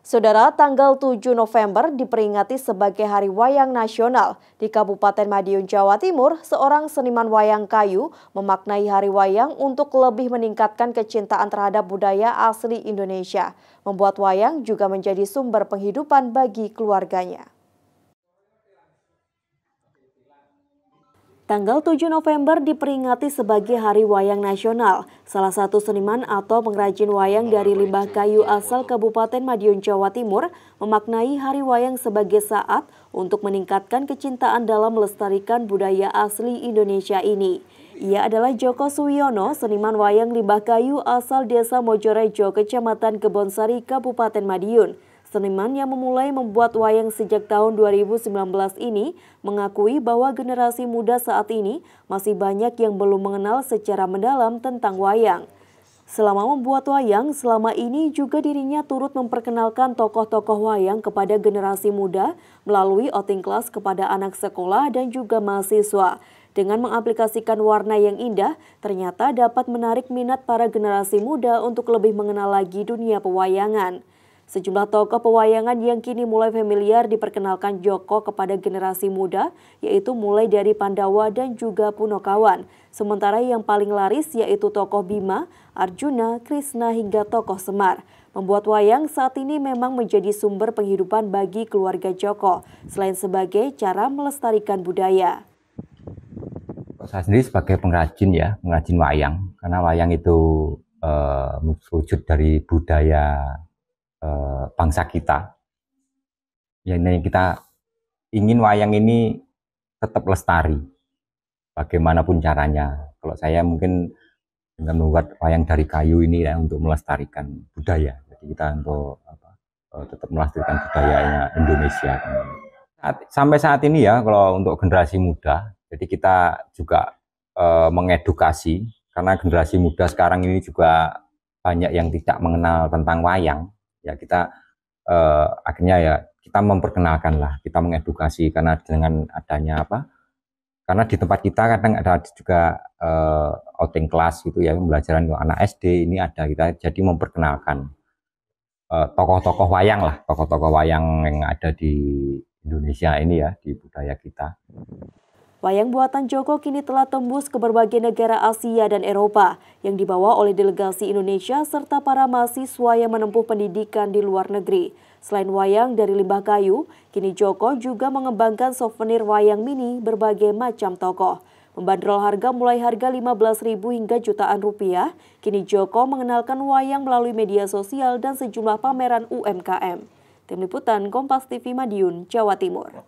Saudara, tanggal 7 November diperingati sebagai Hari Wayang Nasional. Di Kabupaten Madiun, Jawa Timur, seorang seniman wayang kayu memaknai Hari Wayang untuk lebih meningkatkan kecintaan terhadap budaya asli Indonesia. Membuat wayang juga menjadi sumber penghidupan bagi keluarganya. Tanggal 7 November diperingati sebagai Hari Wayang Nasional. Salah satu seniman atau pengrajin wayang dari limbah kayu asal Kabupaten Madiun, Jawa Timur, memaknai Hari Wayang sebagai saat untuk meningkatkan kecintaan dalam melestarikan budaya asli Indonesia ini. Ia adalah Joko Suwiono, seniman wayang limbah kayu asal Desa Mojorejo, Kecamatan Kebonsari, Kabupaten Madiun. Seniman yang memulai membuat wayang sejak tahun 2019 ini mengakui bahwa generasi muda saat ini masih banyak yang belum mengenal secara mendalam tentang wayang. Selama membuat wayang, selama ini juga dirinya turut memperkenalkan tokoh-tokoh wayang kepada generasi muda melalui outing kelas kepada anak sekolah dan juga mahasiswa. Dengan mengaplikasikan warna yang indah, ternyata dapat menarik minat para generasi muda untuk lebih mengenal lagi dunia pewayangan. Sejumlah tokoh pewayangan yang kini mulai familiar diperkenalkan Joko kepada generasi muda, yaitu mulai dari Pandawa dan juga Punokawan. Sementara yang paling laris yaitu tokoh Bima, Arjuna, Krishna hingga tokoh Semar. Membuat wayang saat ini memang menjadi sumber penghidupan bagi keluarga Joko, selain sebagai cara melestarikan budaya. Saya sendiri sebagai pengrajin ya, pengrajin wayang, karena wayang itu e, wujud dari budaya Eh, bangsa kita. Ya ini kita ingin wayang ini tetap lestari. Bagaimanapun caranya. Kalau saya mungkin dengan membuat wayang dari kayu ini ya untuk melestarikan budaya. Jadi kita untuk apa, eh, tetap melestarikan budayanya Indonesia. Sampai saat ini ya kalau untuk generasi muda, jadi kita juga e, mengedukasi karena generasi muda sekarang ini juga banyak yang tidak mengenal tentang wayang ya kita uh, akhirnya ya kita memperkenalkan lah kita mengedukasi karena dengan adanya apa karena di tempat kita kadang ada juga eh, outing kelas gitu ya pembelajaran untuk anak SD ini ada kita jadi memperkenalkan eh, tokoh-tokoh uh, wayang lah tokoh-tokoh wayang yang ada di Indonesia ini ya di budaya kita Wayang buatan Joko kini telah tembus ke berbagai negara Asia dan Eropa yang dibawa oleh delegasi Indonesia serta para mahasiswa yang menempuh pendidikan di luar negeri. Selain wayang dari limbah kayu, kini Joko juga mengembangkan souvenir wayang mini berbagai macam tokoh. Membandrol harga mulai harga ribu hingga jutaan rupiah, kini Joko mengenalkan wayang melalui media sosial dan sejumlah pameran UMKM. Tim Liputan Kompas TV Madiun, Jawa Timur.